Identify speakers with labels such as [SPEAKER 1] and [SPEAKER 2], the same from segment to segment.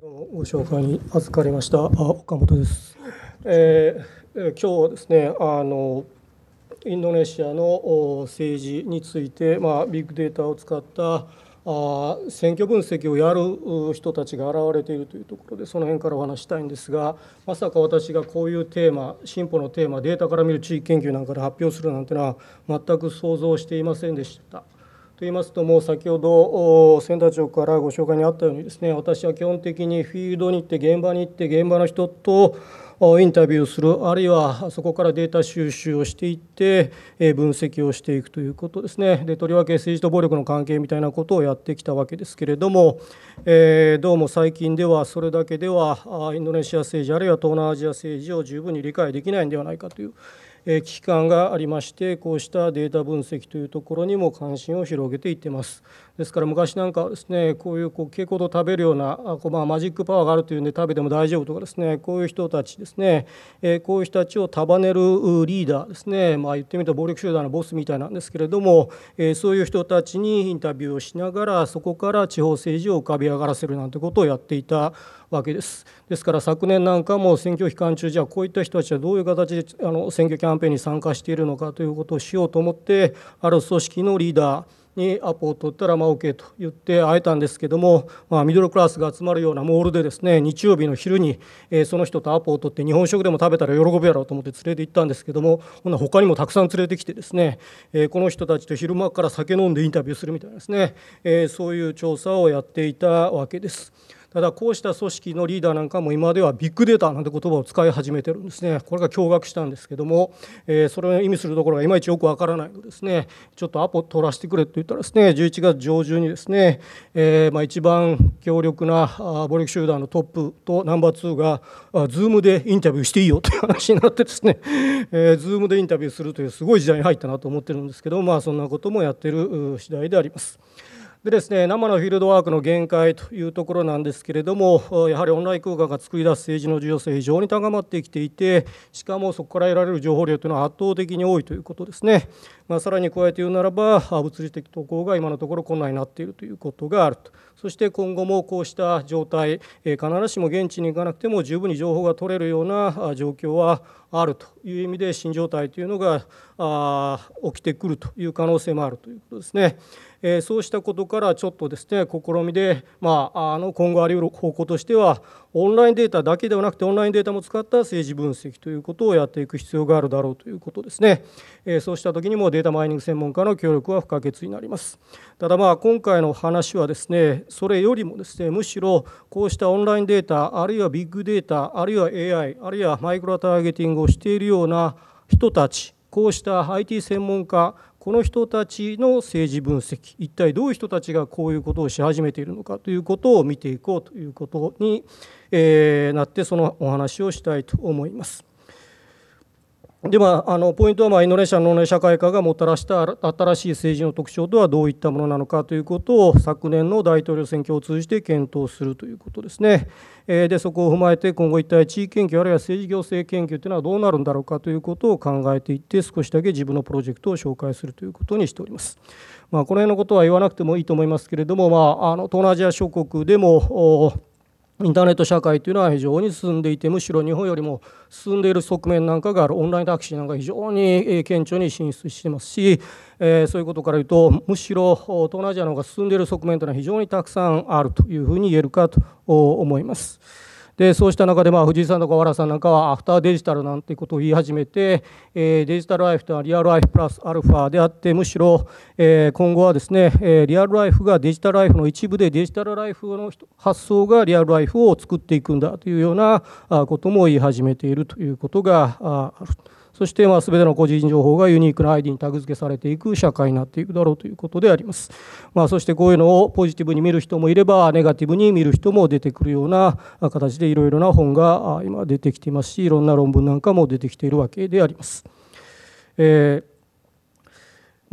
[SPEAKER 1] どうもご紹介に預かりましたあ岡本です、えー、今日はですねあのインドネシアの政治について、まあ、ビッグデータを使ったあ選挙分析をやる人たちが現れているというところでその辺からお話したいんですがまさか私がこういうテーマ進歩のテーマデータから見る地域研究なんかで発表するなんてのは全く想像していませんでした。と言いますともう先ほど仙台長からご紹介にあったようにですね私は基本的にフィールドに行って現場に行って現場の人とインタビューするあるいはそこからデータ収集をしていって分析をしていくということですねでとりわけ政治と暴力の関係みたいなことをやってきたわけですけれども、えー、どうも最近ではそれだけではインドネシア政治あるいは東南アジア政治を十分に理解できないんではないかという危機感がありましてこうしたデータ分析というところにも関心を広げていってますですから昔なんかですねこういうこう蛍光灯食べるようなこう、まあ、マジックパワーがあるというんで食べても大丈夫とかですねこういう人たちですね、えこういう人たちを束ねるリーダーですね、まあ、言ってみたと暴力集団のボスみたいなんですけれども、えそういう人たちにインタビューをしながらそこから地方政治を浮かび上がらせるなんてことをやっていたわけです。ですから昨年なんかも選挙期間中じゃあこういった人たちはどういう形であの選挙キャンペーンに参加しているのかということをしようと思ってある組織のリーダーにアポを取ったらまあ OK と言って会えたんですけども、まあ、ミドルクラスが集まるようなモールでですね日曜日の昼に、えー、その人とアポを取って日本食でも食べたら喜ぶやろうと思って連れて行ったんですけどもほな他にもたくさん連れてきてですね、えー、この人たちと昼間から酒飲んでインタビューするみたいなですね、えー、そういう調査をやっていたわけです。ただこうした組織のリーダーなんかも今ではビッグデータなんて言葉を使い始めてるんですねこれが驚愕したんですけども、えー、それを意味するところがいまいちよくわからないのですねちょっとアポ取らせてくれと言ったらですね11月上旬にですね、えー、まあ、一番強力な暴力集団のトップとナンバー2がズームでインタビューしていいよという話になってですね、えー、ムでインタビューするというすごい時代に入ったなと思ってるんですけど、まあ、そんなこともやってる次第であります。でですね、生のフィールドワークの限界というところなんですけれども、やはりオンライン空間が作り出す政治の重要性、非常に高まってきていて、しかもそこから得られる情報量というのは圧倒的に多いということですね、まあ、さらに加えて言うならば、物理的投稿が今のところ困難になっているということがあると。そして今後もこうした状態、え必ずしも現地に行かなくても十分に情報が取れるような状況はあるという意味で新状態というのがあ起きてくるという可能性もあるということですね。えそうしたことからちょっとですね試みで、まあ、あの今後あり得る方向としてはオンラインデータだけではなくてオンラインデータも使った政治分析ということをやっていく必要があるだろうということですね、えそうした時にもデータマイニング専門家の協力は不可欠になりますただまあ今回の話はですねそれよりもですねむしろこうしたオンラインデータあるいはビッグデータあるいは AI あるいはマイクロターゲティングをしているような人たちこうした IT 専門家この人たちの政治分析一体どういう人たちがこういうことをし始めているのかということを見ていこうということに、えなってそのお話をしたいと思います。でまあ、あのポイントは、まあ、インドネシアのね、社会化がもたらした新しい政治の特徴とはどういったものなのかということを昨年の大統領選挙を通じて検討するということですね。えー、でそこを踏まえて今後一体地域研究あるいは政治行政研究というのはどうなるんだろうかということを考えていって少しだけ自分のプロジェクトを紹介するということにしております。まあ、この辺のことは言わなくてもいいと思いますけれども、まあ、あの東南アジア諸国でもインターネット社会というのは非常に進んでいてむしろ日本よりも進んでいる側面なんかがあるオンラインタクシーなんか非常に顕著に進出してますし、えー、そういうことから言うとむしろ東南アジアの方が進んでいる側面というのは非常にたくさんあるというふうに言えるかと思います。でそうした中で、まあ、藤井さんとか小原さんなんかはアフターデジタルなんてことを言い始めて、えー、デジタルライフとはリアルライフプラスアルファであってむしろ、えー、今後はですね、えー、リアルライフがデジタルライフの一部でデジタルライフの発想がリアルライフを作っていくんだというようなことも言い始めているということがある。そしてまあ全ての個人情報がユニークな ID にタグ付けされていく社会になっていくだろうということであります、まあ、そしてこういうのをポジティブに見る人もいればネガティブに見る人も出てくるような形でいろいろな本が今出てきていますしいろんな論文なんかも出てきているわけであります。えー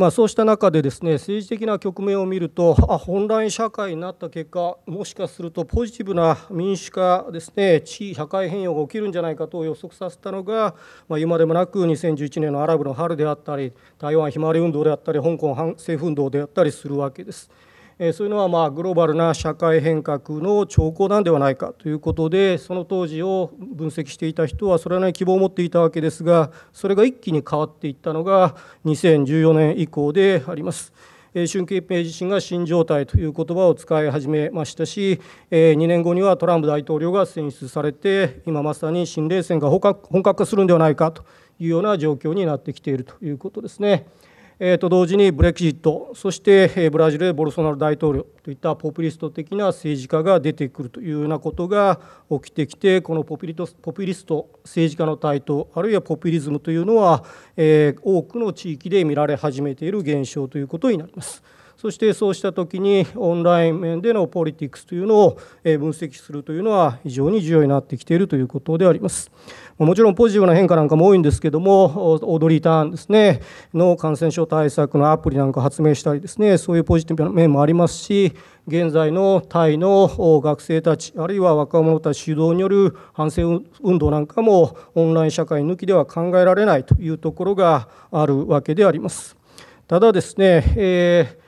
[SPEAKER 1] まあ、そうした中でですね政治的な局面を見るとあ本来社会になった結果もしかするとポジティブな民主化ですね地位社会変容が起きるんじゃないかと予測させたのが、まあ、でもなく2011年のアラブの春であったり台湾ひまわり運動であったり香港反政府運動であったりするわけです。そういうのはまあグローバルな社会変革の兆候なんではないかということでその当時を分析していた人はそれなりに希望を持っていたわけですがそれが一気に変わっていったのが2014年以降であります。習近平自身が新状態という言葉を使い始めましたし2年後にはトランプ大統領が選出されて今まさに新冷戦が本格化するんではないかというような状況になってきているということですね。えー、と同時にブレクジットそしてブラジルでボルソナロ大統領といったポピュリスト的な政治家が出てくるというようなことが起きてきてこのポピュリトポピュリスト政治家の台頭あるいはポピュリズムというのは、えー、多くの地域で見られ始めている現象ということになります。そしてそうした時にオンライン面でのポリティクスというのを分析するというのは非常に重要になってきているということであります。もちろんポジティブな変化なんかも多いんですけどもオードリー・ターンですねの感染症対策のアプリなんか発明したりですねそういうポジティブな面もありますし現在のタイの学生たちあるいは若者たち主導による反戦運動なんかもオンライン社会抜きでは考えられないというところがあるわけであります。ただですね、えー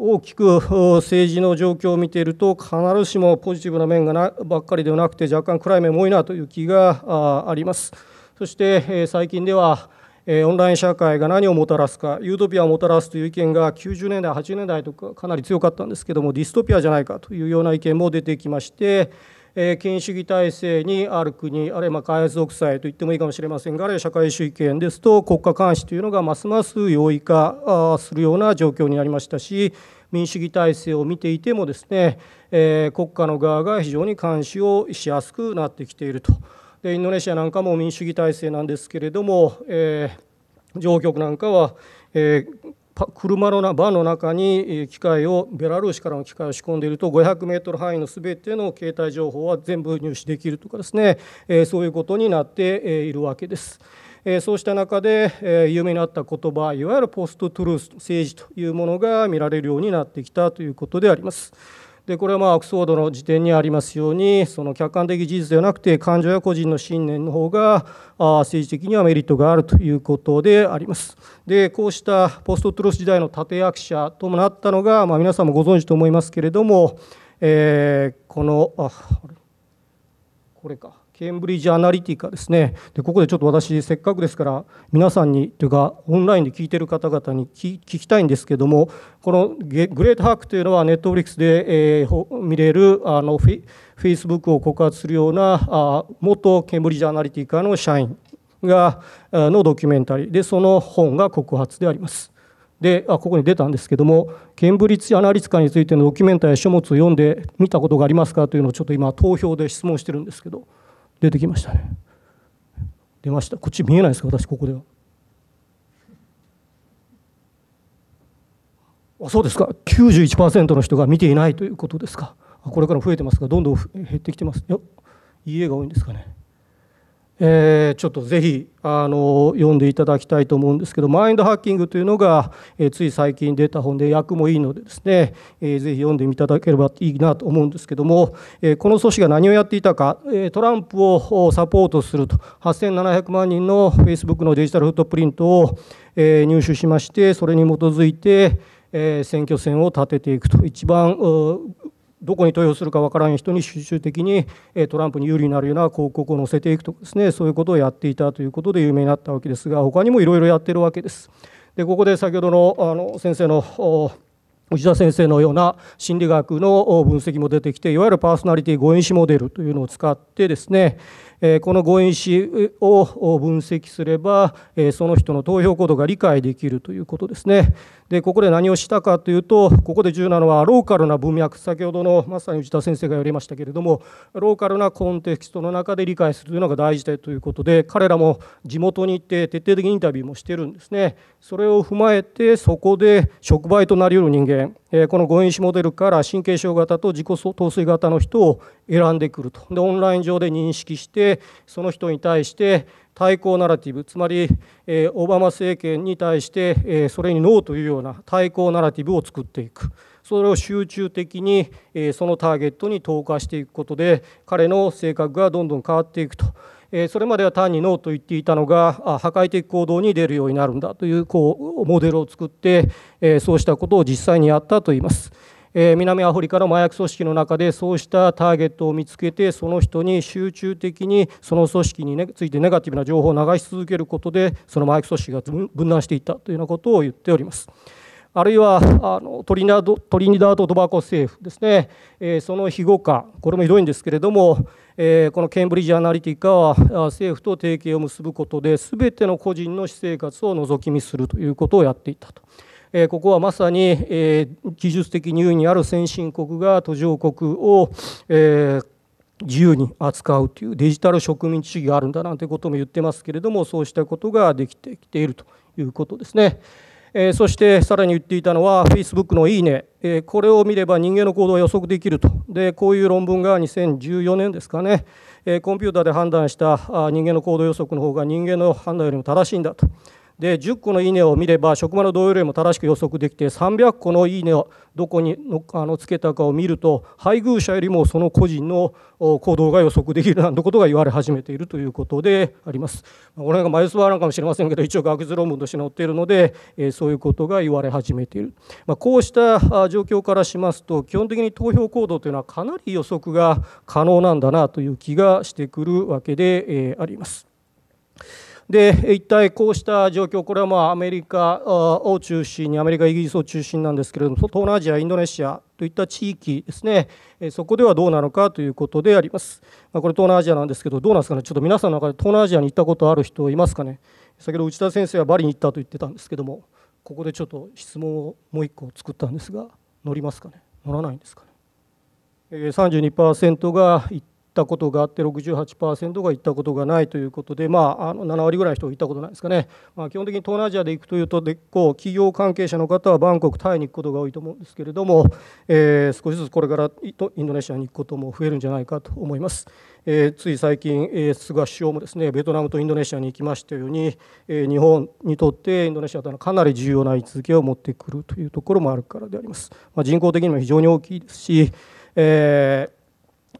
[SPEAKER 1] 大きく政治の状況を見ていると必ずしもポジティブな面がなばっかりではなくて若干暗い面も多いなという気がありますそして最近ではオンライン社会が何をもたらすかユートピアをもたらすという意見が90年代80年代とかかなり強かったんですけどもディストピアじゃないかというような意見も出てきましてえ権威主義体制にある国あるいは開発独裁と言ってもいいかもしれませんがあるいは社会主義権ですと国家監視というのがますます容易化するような状況になりましたし民主主義体制を見ていてもですね、え国家の側が非常に監視をしやすくなってきていると。でインドネシアなんかも民主主義体制なんですけれども、えー、上局なんかは、えー、車のバンの中に機械をベラルーシからの機械を仕込んでいると5 0 0ル範囲のすべての携帯情報は全部入手できるとかですねそういうことになっているわけです。そうした中で有名になった言葉いわゆるポストトゥルース政治というものが見られるようになってきたということであります。でこれはまあアクソードの辞典にありますようにその客観的事実ではなくて感情や個人の信念の方が政治的にはメリットがあるということであります。でこうしたポストトロス時代の立役者ともなったのが、まあ、皆さんもご存知と思いますけれども、えー、このあこれかケンブリッジアナリティカですねでここでちょっと私せっかくですから皆さんにというかオンラインで聞いてる方々に聞きたいんですけどもこのグレートハックというのはネットフリックスで、えー、見れるあのフェイスブックを告発するようなあ元ケンブリッジアナリティカの社員がのドキュメンタリーでその本が告発であります。であここに出たんですけどもケンブリッジ・アナリティカについてのドキュメンタリーや書物を読んでみたことがありますかというのをちょっと今投票で質問してるんですけど出てきましたね出ましたこっち見えないですか私ここではあそうですか91%の人が見ていないということですかこれから増えてますがどんどん減ってきてますいや家が多いんですかねえー、ちょっとぜひあの読んでいただきたいと思うんですけどマインドハッキングというのが、えー、つい最近出た本で訳もいいのでですね、えー、ぜひ読んでいただければいいなと思うんですけども、えー、この組織が何をやっていたか、えトランプをサポートすると8700万人のフェイスブックのデジタルフットプリントを、え入手しましてそれに基づいて選挙戦を立てていくと一番どこに投票するかわからん人に集中的にトランプに有利になるような広告を載せていくとかですねそういうことをやっていたということで有名になったわけですが他にもいろいろやってるわけです。でここで先ほどのあの先生の内田先生のような心理学の分析も出てきていわゆるパーソナリティ誤因子モデルというのを使ってですねこの誤因子を分析すればその人の投票行動が理解できるということですねでここで何をしたかというとここで重要なのはローカルな文脈先ほどのまさに内田先生が言われましたけれどもローカルなコンテキストの中で理解するというのが大事だということで彼らも地元に行って徹底的にインタビューもしてるんですねそれを踏まえてそこで触媒となりうる人間験、えこの誤飲酒モデルから神経症型と自己陶酔型の人を選んでくるとでオンライン上で認識してその人に対して対抗ナラティブつまり、えオバマ政権に対して、えそれにノーというような対抗ナラティブを作っていくそれを集中的に、えそのターゲットに投下していくことで彼の性格がどんどん変わっていくと。えそれまでは単にノーと言っていたのが破壊的行動に出るようになるんだというこうモデルを作って、えそうしたことを実際にやったといいます。え南アフリカの麻薬組織の中でそうしたターゲットを見つけてその人に集中的にその組織に、ね、ついてネガティブな情報を流し続けることでその麻薬組織が分断していったというようなことを言っております。あるいはあのトリニダード・トバコ政府ですね、えその非互換、これもひどいんですけれども、えこのケンブリッジ・アナリティカは政府と提携を結ぶことで全ての個人の私生活を覗き見するということをやっていたと。えここはまさに、え技術的優位にある先進国が途上国を、えー、自由に扱うというデジタル植民地主義があるんだなんてことも言ってますけれどもそうしたことができてきているということですね。えそしてさらに言っていたのは Facebook の「いいね」えこれを見れば人間の行動は予測できるとでこういう論文が2014年ですかね、えコンピューターで判断した人間の行動予測の方が人間の判断よりも正しいんだとで10個のいいねを見れば職場の同様例も正しく予測できて300個のいいねをどこにのあのつけたかを見ると配偶者よりもその個人の行動が予測できるなんてことが言われ始めているということであります。この辺が前ーなのかもしれませんけど一応学術論文として載っているので、えそういうことが言われ始めている、まあ、こうした状況からしますと基本的に投票行動というのはかなり予測が可能なんだなという気がしてくるわけで、えあります。で一体こうした状況これはまあアメリカを中心にアメリカイギリスを中心なんですけれども東南アジアインドネシアといった地域ですねそこではどうなのかということであります、まこれ東南アジアなんですけどどうなんですかねちょっと皆さんの中で東南アジアに行ったことある人いますかね先ほど内田先生はバリに行ったと言ってたんですけどもここでちょっと質問をもう1個作ったんですが乗りますかね乗らないんですかね32%が行っったことがあって68%が行ったことがないということで、まあ、あの7割ぐらいの人行ったことないですかね、まあ、基本的に東南アジアで行くというと結構企業関係者の方はバンコクタイに行くことが多いと思うんですけれども、えー、少しずつこれからインドネシアに行くことも増えるんじゃないかと思います。えー、つい最近、えー、菅首相もですねベトナムとインドネシアに行きましたように、えー、日本にとってインドネシアというのはかなり重要な位置づけを持ってくるというところもあるからであります。まあ、人口的にも非常に大きいですし、えー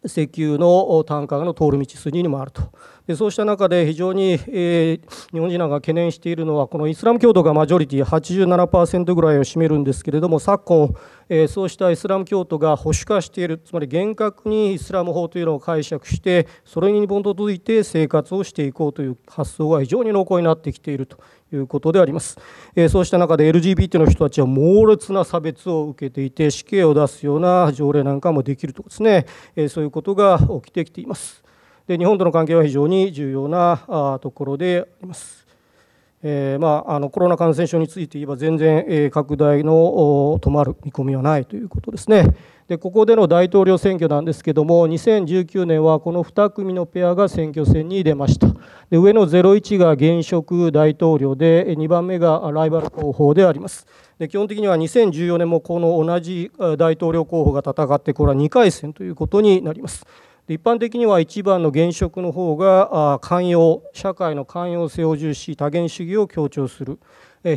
[SPEAKER 1] 石油の単価の通る道筋にもあるとそうした中で非常に、えー、日本人らが懸念しているのはこのイスラム教徒がマジョリティ87%ぐらいを占めるんですけれども昨今、えー、そうしたイスラム教徒が保守化しているつまり厳格にイスラム法というのを解釈してそれに基づいて生活をしていこうという発想が非常に濃厚になってきているということであります、えー、そうした中で LGBT の人たちは猛烈な差別を受けていて死刑を出すような条例なんかもできるとですね、えそういうことが起きてきています。で日本との関係は非常に重要なところであります。えー、まあ、あのコロナ感染症について言えば全然、えー、拡大の止まる見込みはないということですねでここでの大統領選挙なんですけども2019年はこの2組のペアが選挙戦に出ましたで上の01が現職大統領で2番目がライバル候補でありますで基本的には2014年もこの同じ大統領候補が戦ってこれは2回戦ということになります一般的には1番の現職の方が寛容社会の寛容性を重視多元主義を強調する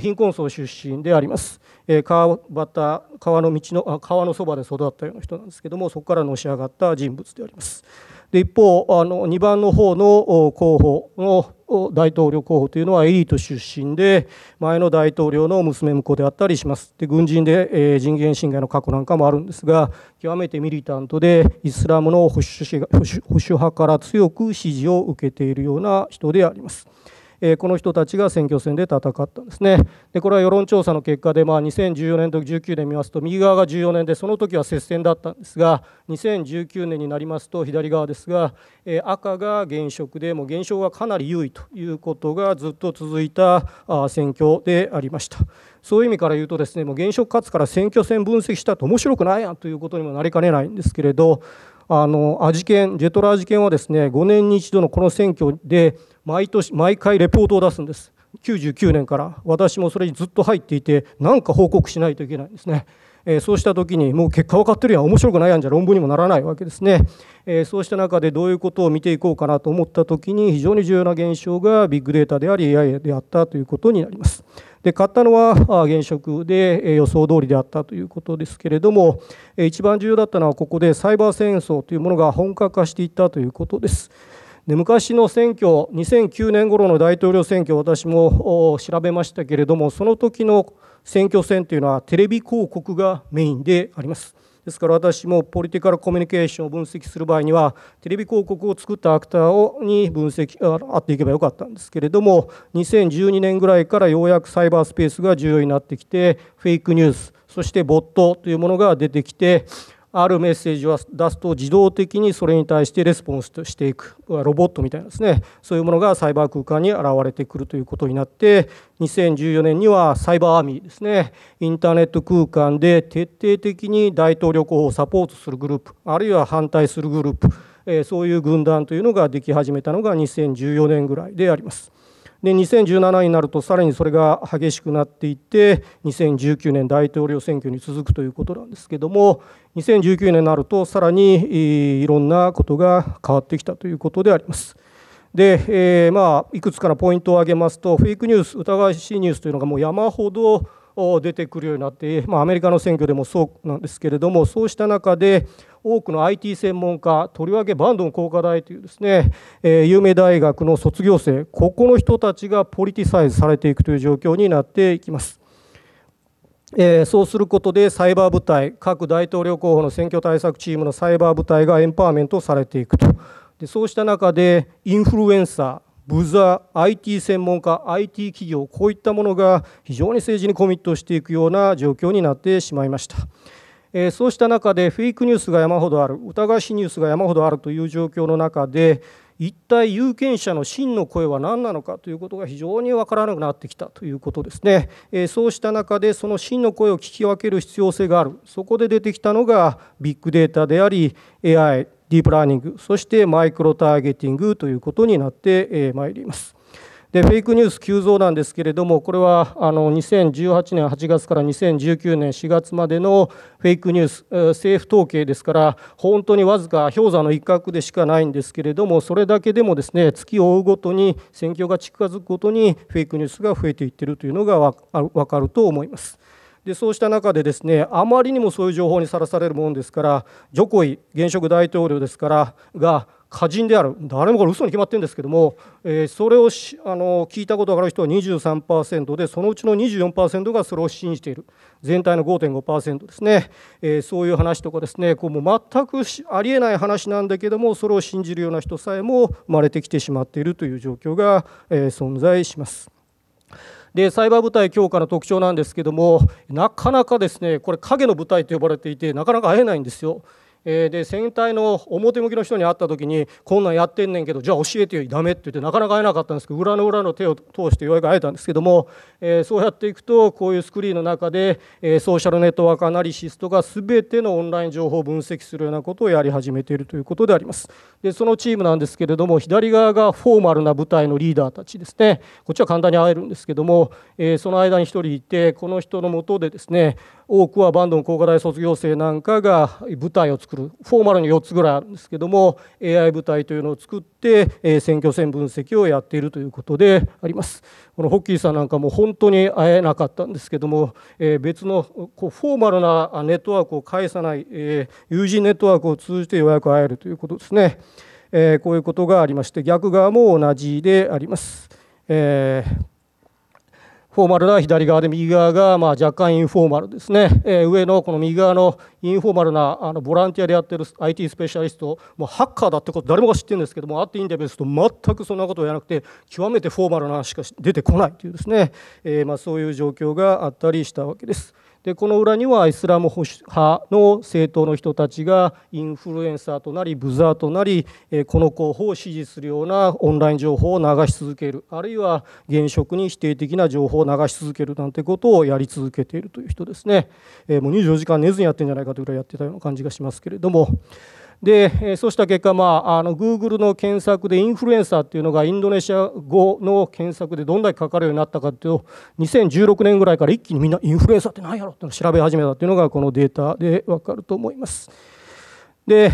[SPEAKER 1] 貧困層出身であります川端川の道の川のそばで育ったような人なんですけどもそこからのし上がった人物でありますで一方あの2番の方の候補の大統領候補というのはエリート出身で前の大統領の娘婿であったりしますで軍人で、え人権侵害の過去なんかもあるんですが極めてミリタントでイスラムの保守保守派から強く支持を受けているような人であります。えー、この人たちが選挙戦で戦ったんですね。でこれは世論調査の結果で、まあ、2014年と19年見ますと右側が14年でその時は接戦だったんですが2019年になりますと左側ですが、えー、赤が現職でもう現象がかなり優位ということがずっと続いたあ選挙でありました。そういう意味から言うとですねもう現職勝つから選挙戦分析したって面白くないやんということにもなりかねないんですけれどあのアジケンジェトラアジケンはですね5年に一度のこの選挙で毎年毎回レポートを出すんです99年から私もそれにずっと入っていて何か報告しないといけないんですね。えー、そうした時にもう結果分かってるやん面白くないやんじゃ論文にもならないわけですね、えー、そうした中でどういうことを見ていこうかなと思った時に非常に重要な現象がビッグデータであり AI であったということになります。で買ったのは現職で予想通りであったということですけれども一番重要だったのはここでサイバー戦争というものが本格化していったということです。で昔の選挙2009年頃の大統領選挙私も調べましたけれどもその時の選挙戦というのはテレビ広告がメインでありますですから私もポリティカルコミュニケーションを分析する場合にはテレビ広告を作ったアクターをに分析あっていけばよかったんですけれども2012年ぐらいからようやくサイバースペースが重要になってきてフェイクニュースそしてボットというものが出てきてあるメッセージを出すと自動的にそれに対してレスポンスとしていくロボットみたいなですねそういうものがサイバー空間に現れてくるということになって2014年にはサイバーアーミーですねインターネット空間で徹底的に大統領候補をサポートするグループあるいは反対するグループそういう軍団というのができ始めたのが2014年ぐらいであります。で2017年になるとさらにそれが激しくなっていって2019年大統領選挙に続くということなんですけども2019年になるとさらにいろんなことが変わってきたということであります。で、えー、まあいくつかのポイントを挙げますとフェイクニュース疑わしいニュースというのがもう山ほど出てくるようになって、まあ、アメリカの選挙でもそうなんですけれどもそうした中で多くの IT 専門家とりわけバンドン工科大というですね、えー、有名大学の卒業生ここの人たちがポリティサイズされていくという状況になっていきます。えー、そうすることでサイバー部隊各大統領候補の選挙対策チームのサイバー部隊がエンパワーメントされていくとでそうした中でインフルエンサーブザー、IT 専門家、IT 企業、こういったものが非常に政治にコミットしていくような状況になってしまいました。えー、そうした中で、フェイクニュースが山ほどある、疑わしいニュースが山ほどあるという状況の中で、一体有権者の真の声は何なのかということが非常に分からなくなってきたということですね、えそうした中でその真の声を聞き分ける必要性があるそこで出てきたのがビッグデータであり AI ディープラーニングそしてマイクロターゲティングということになってまいります。でフェイクニュース急増なんですけれども、これはあの2018年8月から2019年4月までのフェイクニュース、政府統計ですから、本当にわずか氷山の一角でしかないんですけれども、それだけでもですね月を追うごとに、選挙が近づくごとに、フェイクニュースが増えていってるというのが分かると思います。でそうした中でですねあまりにもそういう情報にさらされるものですからジョコイ現職大統領ですからが歌人である誰もこれ嘘に決まってるんですけども、えー、それをあの聞いたことがある人は23%でそのうちの24%がそれを信じている全体の5.5%ですね、えー、そういう話とかですねこうもう全くありえない話なんだけどもそれを信じるような人さえも生まれてきてしまっているという状況が、えー、存在します。でサイバー部隊強化の特徴なんですけどもなかなかですねこれ影の部隊と呼ばれていてなかなか会えないんですよ。えー、で船体の表向きの人に会った時にこんなんやってんねんけどじゃあ教えてよダメって言ってなかなか会えなかったんですけど裏の裏の手を通してようやく会えたんですけども、えー、そうやっていくとこういうスクリーンの中で、えー、ソーシャルネットワークアナリシスとか全てのオンライン情報を分析するようなことをやり始めているということでありますでそのチームなんですけれども左側がフォーマルな部隊のリーダーたちですねこっちは簡単に会えるんですけども、えその間に1人いてこの人のもとでですね多くはバンドン工科大卒業生なんかが舞台を作るフォーマルに4つぐらいあるんですけども AI 舞台というのを作って、え選挙戦分析をやっているということであります。このホッキーさんなんかも本当に会えなかったんですけども、え別のこうフォーマルなネットワークを介さない、え友人ネットワークを通じてようやく会えるということですね。えこういうことがありまして逆側も同じであります。えーフォーマルな左側で右側がまあ若干インフォーマルですね、えー、上のこの右側のインフォーマルなあのボランティアでやってる IT スペシャリストもうハッカーだってこと誰もが知ってるんですけどもあっていいんだーすと全くそんなことをやらなくて極めてフォーマルなしか出てこないというですね、えー、まあそういう状況があったりしたわけです。でこの裏にはイスラム保守派の政党の人たちがインフルエンサーとなりブザーとなりこの候補を支持するようなオンライン情報を流し続けるあるいは現職に否定的な情報を流し続けるなんてことをやり続けているという人ですねもう24時間寝ずにやってるんじゃないかというぐらいやってたような感じがしますけれども。でそうした結果、まあ、あのグ o の検索でインフルエンサーっていうのがインドネシア語の検索でどんだけかかるようになったかというと2016年ぐらいから一気にみんなインフルエンサーって何やろっての調べ始めたというのがこのデータで分かると思います。で、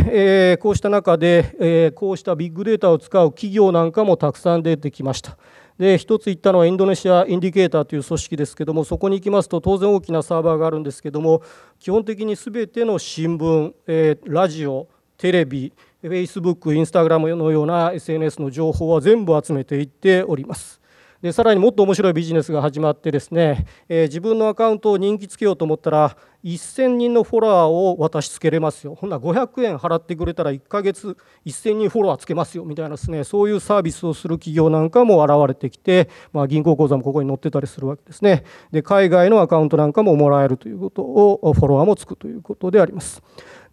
[SPEAKER 1] えー、こうした中で、えー、こうしたビッグデータを使う企業なんかもたくさん出てきました。で一つ言ったのはインドネシアインディケーターという組織ですけどもそこに行きますと当然大きなサーバーがあるんですけども基本的にすべての新聞、えー、ラジオテレビフェイスブックインスタグラムのような SNS の情報は全部集めていっております。でさらにもっと面白いビジネスが始まってですね、えー、自分のアカウントを人気つけようと思ったら、1000人のフォロワーを私つけれますよほんなら500円払ってくれたら1ヶ月1000人フォロワーつけますよみたいなですねそういうサービスをする企業なんかも現れてきて、まあ、銀行口座もここに載ってたりするわけですねで海外のアカウントなんかももらえるということをフォロワーもつくということであります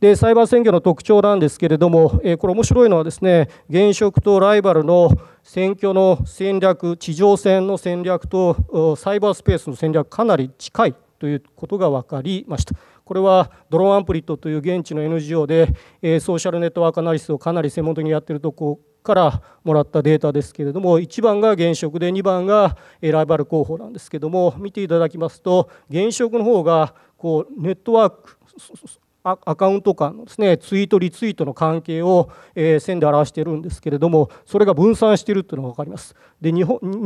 [SPEAKER 1] でサイバー選挙の特徴なんですけれども、えこれ面白いのはですね現職とライバルの選挙の戦略地上戦の戦略とサイバースペースの戦略かなり近いということが分かりましたこれはドローンアンプリットという現地の NGO で、えソーシャルネットワークアナリストをかなり専門的にやってるとこからもらったデータですけれども1番が現職で2番がライバル候補なんですけども見ていただきますと現職の方がこうネットワークアカウント間のです、ね、ツイート、リツイートの関係を、線で表しているんですけれども、それが分散しているというのが分かります。で2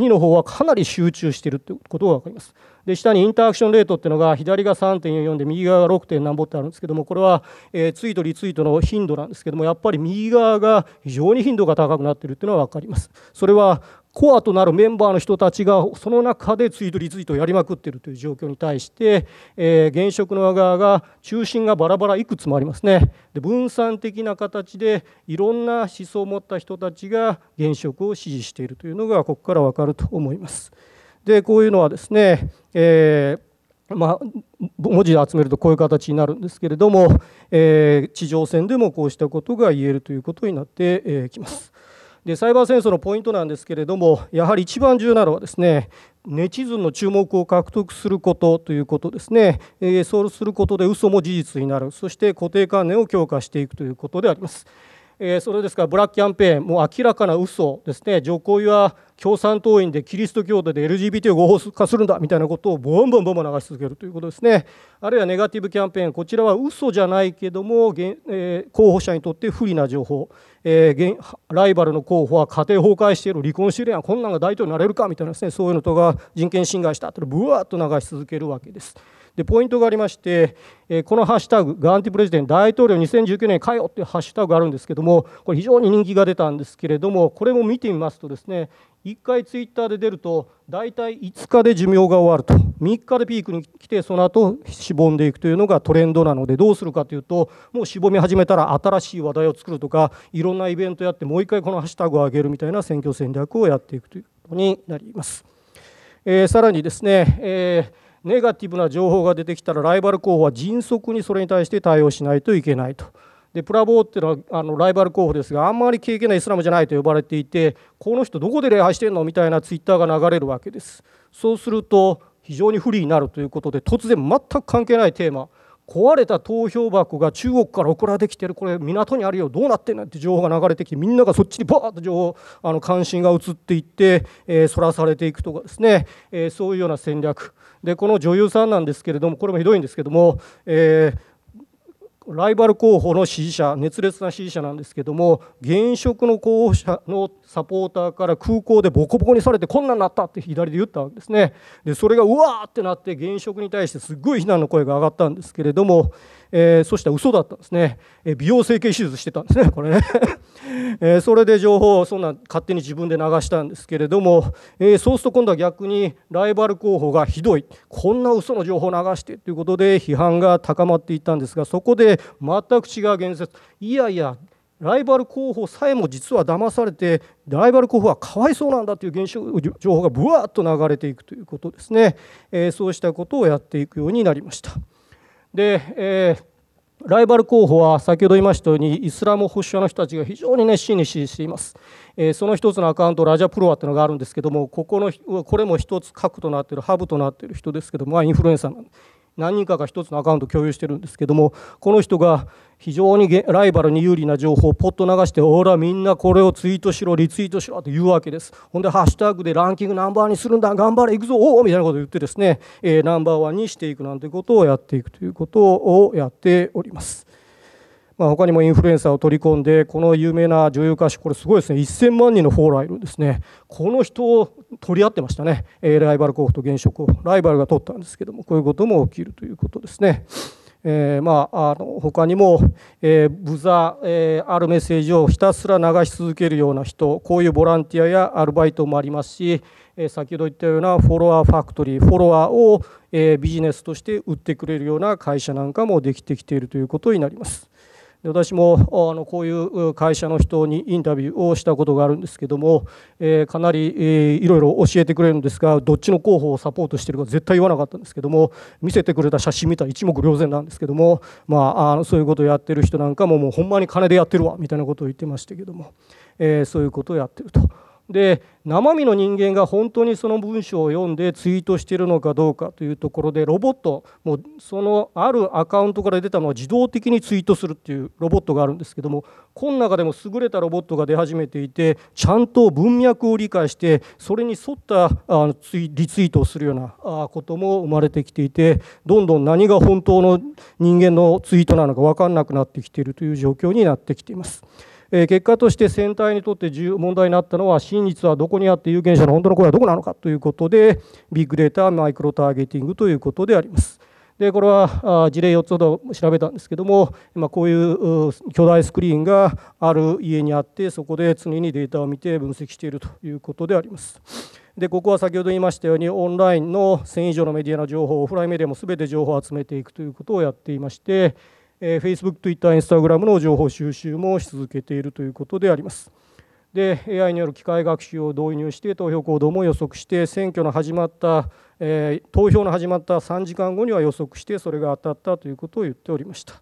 [SPEAKER 1] の方はかなり集中しているということが分かります。で下にインタアクションレートというのが左が3.44で右側が 6. 点何ぼってあるんですけどもこれは、ツイートリツイートの頻度なんですけどもやっぱり右側が非常に頻度が高くなっているというのが分かりますそれはコアとなるメンバーの人たちがその中でツイートリツイートをやりまくっているという状況に対して、えー、現職の側が中心がバラバラいくつもありますねで分散的な形でいろんな思想を持った人たちが現職を支持しているというのがここから分かると思います。でこういうのはですね、えーまあ、文字で集めるとこういう形になるんですけれども、えー、地上戦でもこうしたことが言えるということになってきます。でサイバー戦争のポイントなんですけれどもやはり一番重要なのはですねネチズンの注目を獲得することということですね、えー、そうすることで嘘も事実になるそして固定観念を強化していくということであります。えー、それですからブラックキャンペーンもう明らかな嘘ですね。ジョは共産党員でキリスト教徒で LGBT を合法化するんだみたいなことをボンボンボンボン流し続けるということですねあるいはネガティブキャンペーンこちらは嘘じゃないけども、えー、候補者にとって不利な情報、えー、ライバルの候補は家庭崩壊している離婚しているやんこんなんが大統領になれるかみたいなですねそういうのとか人権侵害したと、ぶわワーっと流し続けるわけです。でポイントがありまして、えこのハッシュタグ、ガンティプレジデン大統領2019年かよっていうハッシュタグがあるんですけども、これ、非常に人気が出たんですけれども、これも見てみますと、ですね1回ツイッターで出ると、大体5日で寿命が終わると、3日でピークに来て、その後しぼんでいくというのがトレンドなので、どうするかというと、もうしぼみ始めたら新しい話題を作るとか、いろんなイベントやって、もう1回このハッシュタグを上げるみたいな選挙戦略をやっていくということになります。えー、さらにですね、えーネガティブな情報が出てきたらライバル候補は迅速にそれに対して対応しないといけないと。でプラボーっていうのはあのライバル候補ですがあんまり経験なイスラムじゃないと呼ばれていてこの人どこで礼拝してんのみたいなツイッターが流れるわけですそうすると非常に不利になるということで突然全く関係ないテーマ壊れた投票箱が中国から送られてきてるこれ港にあるよどうなってんのって情報が流れてきてみんながそっちにバーッと情報あの関心が移っていってそ、えー、らされていくとかですね、えー、そういうような戦略でこの女優さんなんですけれどもこれもひどいんですけども、えーライバル候補の支持者熱烈な支持者なんですけども現職の候補者のサポーターから空港でボコボコにされてこんなんなったって左で言ったわけですねでそれがうわーってなって現職に対してすっごい非難の声が上がったんですけれども、えー、そしたら嘘だったんですね、えー、美容整形手術してたんですね これね、えー、それで情報をそんな勝手に自分で流したんですけれども、えー、そうすると今度は逆にライバル候補がひどいこんな嘘の情報を流してということで批判が高まっていたんですがそこで全く違う言説いやいやライバル候補さえも実は騙されてライバル候補はかわいそうなんだという現象情報がぶわっと流れていくということですね、えー、そうしたことをやっていくようになりましたで、えー、ライバル候補は先ほど言いましたようにイスラム保守派の人たちが非常に熱心に支持しています、えー、その一つのアカウントラジャプロワというのがあるんですけどもここのこれも一つ核となっているハブとなっている人ですけども、まあ、インフルエンサー何人かが1つのアカウント共有してるんですけどもこの人が非常にライバルに有利な情報をポッと流してほらみんなこれをツイートしろリツイートしろと言うわけですほんでハッシュタグでランキングナンバーにするんだ頑張れ行くぞおおみたいなことを言ってですね、えナンバーワンにしていくなんてことをやっていくということをやっておりますまあ、他にもインフルエンサーを取り込んでこの有名な女優歌手これすごいですね1000万人のフォーラーいるんですねこの人を取り合ってましたね、ライバル候補と現職をライバルが取ったんですけどもこういうことも起きるということですね。えー、まあ、あの他にも、えー、ブザ、えー、あるメッセージをひたすら流し続けるような人こういうボランティアやアルバイトもありますし、え先ほど言ったようなフォロワーファクトリーフォロワーを、えビジネスとして売ってくれるような会社なんかもできてきているということになります。で私もあのこういう会社の人にインタビューをしたことがあるんですけども、えー、かなり、えー、いろいろ教えてくれるんですがどっちの候補をサポートしてるか絶対言わなかったんですけども見せてくれた写真見たら一目瞭然なんですけども、まあ、あのそういうことをやってる人なんかももうほんまに金でやってるわみたいなことを言ってましたけども、えー、そういうことをやってると。で生身の人間が本当にその文章を読んでツイートしているのかどうかというところでロボットもうそのあるアカウントから出たのは自動的にツイートするっていうロボットがあるんですけどもこの中でも優れたロボットが出始めていてちゃんと文脈を理解してそれに沿ったあのリツイートをするようなことも生まれてきていてどんどん何が本当の人間のツイートなのか分かんなくなってきているという状況になってきています。えー、結果として船体にとって重問題になったのは真実はどこにあって有権者の本当の声はどこなのかということでビッグデータマイクロターゲティングということであります。でこれは事例4つほど調べたんですけども、まこういう巨大スクリーンがある家にあってそこで常にデータを見て分析しているということであります。でここは先ほど言いましたようにオンラインの1000以上のメディアの情報オフラインメディアも全て情報を集めていくということをやっていましてえー、Facebook、Twitter、Instagram の情報収集もし続けているということであります。で AI による機械学習を導入して投票行動も予測して選挙の始まった、えー、投票の始まった3時間後には予測してそれが当たったということを言っておりました。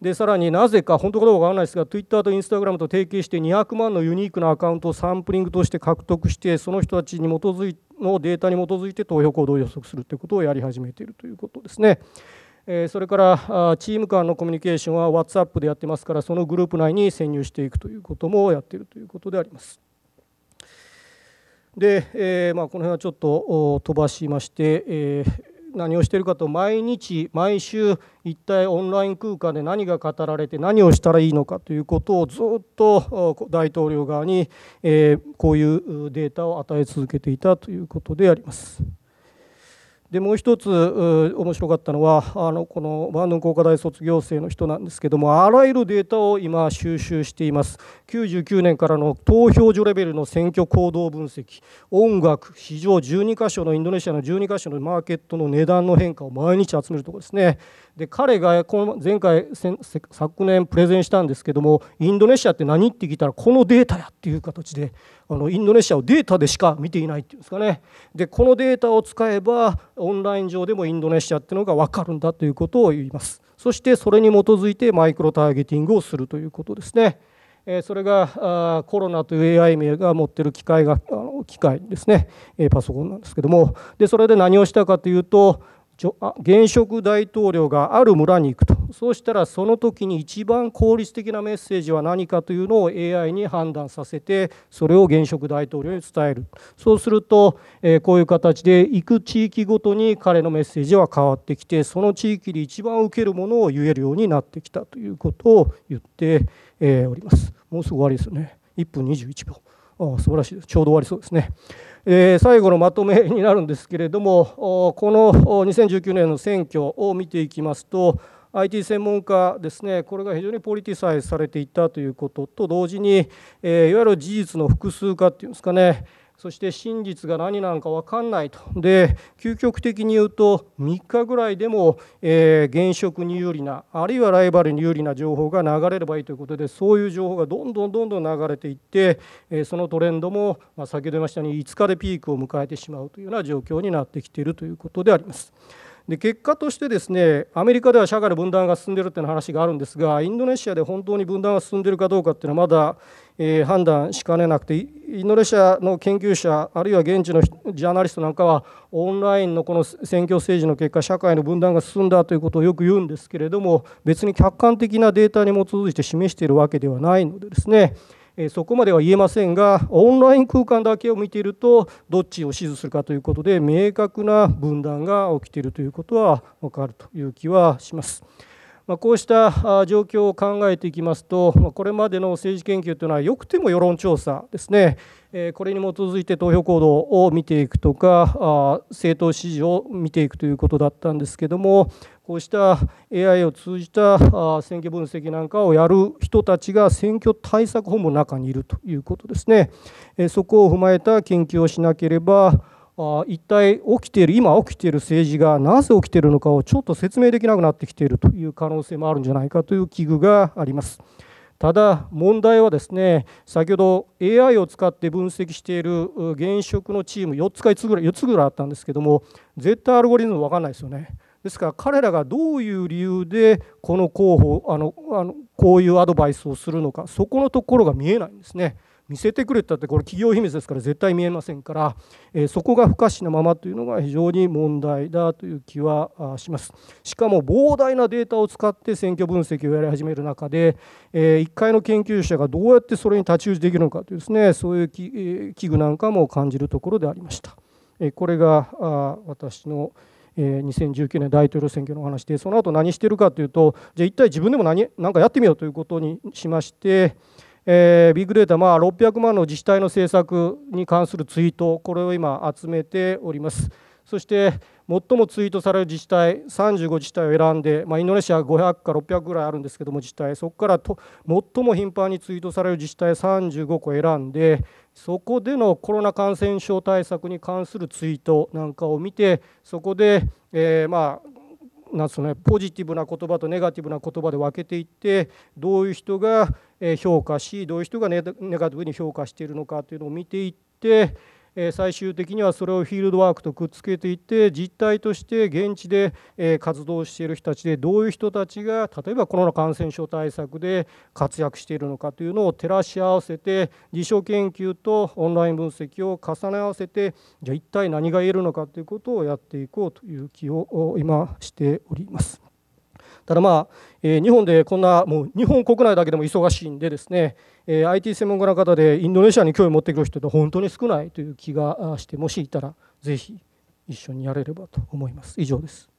[SPEAKER 1] でさらになぜか本当かどうかわからないですが Twitter と Instagram と提携して200万のユニークなアカウントをサンプリングとして獲得してその人たちに基づいのデータに基づいて投票行動を予測するということをやり始めているということですね。えそれからチーム間のコミュニケーションは WhatsApp でやってますからそのグループ内に潜入していくということもやっているということであります。で、えまあ、この辺はちょっと飛ばしまして、え何をしているかと毎日毎週一体オンライン空間で何が語られて何をしたらいいのかということをずっと大統領側にこういうデータを与え続けていたということであります。でもう一つ面白かったのはあのこの万能工科大卒業生の人なんですけどもあらゆるデータを今収集しています99年からの投票所レベルの選挙行動分析音楽市場12カ所のインドネシアの12カ所のマーケットの値段の変化を毎日集めるところですねで彼がこの前回昨年プレゼンしたんですけどもインドネシアって何って聞いたらこのデータやっていう形であのインドネシアをデータでしか見ていないっていうんですかねでこのデータを使えばオンライン上でもインドネシアっていうのが分かるんだということを言いますそしてそれに基づいてマイクロターゲティングをするということですね。それがコロナという AI 名が持ってる機械が機械ですねパソコンなんですけどもでそれで何をしたかというと現職大統領がある村に行くとそうしたらその時に一番効率的なメッセージは何かというのを AI に判断させてそれを現職大統領に伝えるそうすると、えこういう形で行く地域ごとに彼のメッセージは変わってきてその地域で一番受けるものを言えるようになってきたということを言って、えおりますもうすぐ終わりですね1分21秒あ素晴らしいですちょうど終わりそうですね。えー、最後のまとめになるんですけれどもこの2019年の選挙を見ていきますと IT 専門家ですねこれが非常にポリティサイズされていたということと同時に、えー、いわゆる事実の複数化っていうんですかねそして真実が何なのか分かんないとで究極的に言うと3日ぐらいでも、えー、現職に有利なあるいはライバルに有利な情報が流れればいいということでそういう情報がどんどんどんどん流れていって、えー、そのトレンドも、まあ、先ほど言いましたように5日でピークを迎えてしまうというような状況になってきているということであります。で結果としてですねアメリカでは社会の分断が進んでいるという話があるんですがインドネシアで本当に分断が進んでいるかどうかというのはまだ、えー、判断しかねなくてインドネシアの研究者あるいは現地のジャーナリストなんかはオンラインのこの選挙政治の結果社会の分断が進んだということをよく言うんですけれども別に客観的なデータに基づいて示しているわけではないのでですねえそこまでは言えませんがオンライン空間だけを見ているとどっちを支持するかということで明確な分断が起きているということは分かるという気はします。まこうした状況を考えていきますと、これまでの政治研究というのはよくても世論調査ですね、これに基づいて投票行動を見ていくとか政党支持を見ていくということだったんですけどもこうした AI を通じた選挙分析なんかをやる人たちが選挙対策本部の中にいるということですね。そこを踏まえた研究をしなければ一体起きている今起きている政治がなぜ起きているのかをちょっと説明できなくなってきているという可能性もあるんじゃないかという危惧があります。ただ問題はですね先ほど AI を使って分析している現職のチーム4つか5つぐらい4つぐらいあったんですけども絶対アルゴリズム分かんないですよね。ですから彼らがどういう理由でこの候補あのあのこういうアドバイスをするのかそこのところが見えないんですね。見せてくれたってこれ企業秘密ですから絶対見えませんから、えそこが不可視なままというのが非常に問題だという気はしますしかも膨大なデータを使って選挙分析をやり始める中で、え1回の研究者がどうやってそれに太刀打ちできるのかというですねそういう危惧なんかも感じるところでありました。これが私の2019年大統領選挙の話でその後何してるかというとじゃあ一体自分でも何何かやってみようということにしましてえー、ビッグデータ、まあ、600万の自治体の政策に関するツイート、これを今、集めております。そして最もツイートされる自治体、35自治体を選んで、まあ、インドネシア500か600ぐらいあるんですけども、自治体、そこからと最も頻繁にツイートされる自治体35個選んで、そこでのコロナ感染症対策に関するツイートなんかを見て、そこで、えー、まあなんのね、ポジティブな言葉とネガティブな言葉で分けていってどういう人が評価しどういう人がネガティブに評価しているのかというのを見ていって最終的にはそれをフィールドワークとくっつけていって実態として現地で活動している人たちでどういう人たちが例えばコロナ感染症対策で活躍しているのかというのを照らし合わせて辞書研究とオンライン分析を重ね合わせてじゃあ一体何が言えるのかということをやっていこうという気を今しております。ただまあ、えー、日本でこんなもう日本国内だけでも忙しいんでですね、えー、IT 専門家の方でインドネシアに興味を持ってくる人って本当に少ないという気がしてもしいたらぜひ一緒にやれればと思います以上です